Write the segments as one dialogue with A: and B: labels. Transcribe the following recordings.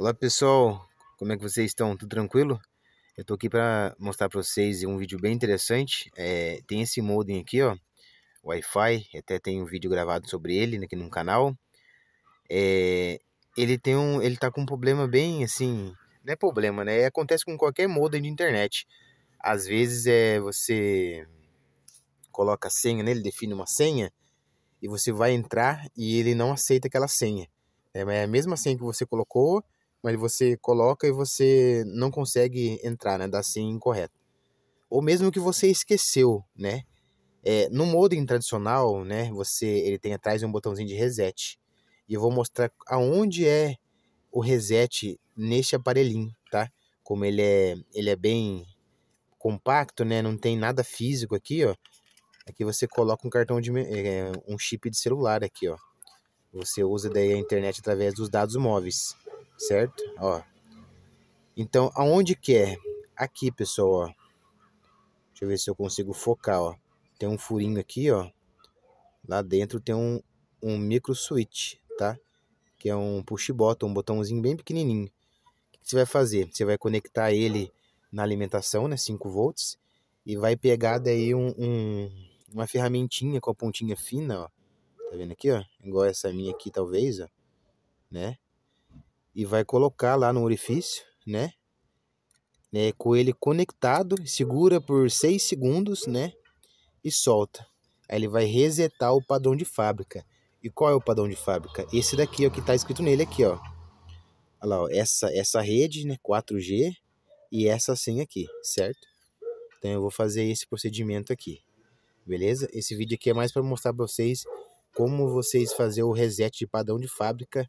A: Olá pessoal, como é que vocês estão? Tudo tranquilo? Eu tô aqui para mostrar para vocês um vídeo bem interessante. É, tem esse modem aqui, ó, Wi-Fi, até tem um vídeo gravado sobre ele aqui no canal. É, ele tem um, ele tá com um problema bem assim, não é problema, né? Acontece com qualquer modem de internet. Às vezes é você coloca a senha nele, define uma senha e você vai entrar e ele não aceita aquela senha. É, é a mesma senha que você colocou, mas você coloca e você não consegue entrar, né? Da sim incorreto. Ou mesmo que você esqueceu, né? É, no modem tradicional, né? Você ele tem atrás um botãozinho de reset. E eu vou mostrar aonde é o reset neste aparelhinho, tá? Como ele é, ele é bem compacto, né? Não tem nada físico aqui, ó. Aqui você coloca um cartão de é, um chip de celular aqui, ó. Você usa daí a internet através dos dados móveis certo? Ó. Então, aonde quer? É? Aqui, pessoal, ó. Deixa eu ver se eu consigo focar, ó. Tem um furinho aqui, ó. Lá dentro tem um, um micro switch, tá? Que é um push button, um botãozinho bem pequenininho. O que você vai fazer? Você vai conectar ele na alimentação, né? 5 volts. E vai pegar daí um, um, uma ferramentinha com a pontinha fina, ó. Tá vendo aqui, ó? Igual essa minha aqui, talvez, ó. Né? e vai colocar lá no orifício, né? né? Com ele conectado, segura por 6 segundos, né? E solta. Aí ele vai resetar o padrão de fábrica. E qual é o padrão de fábrica? Esse daqui, é o que tá escrito nele aqui, ó. Olha lá, ó, essa, essa rede, né, 4G, e essa senha aqui, certo? Então eu vou fazer esse procedimento aqui, beleza? Esse vídeo aqui é mais para mostrar para vocês como vocês fazer o reset de padrão de fábrica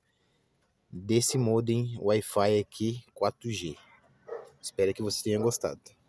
A: desse modem Wi-Fi aqui 4G. Espero que você tenha gostado.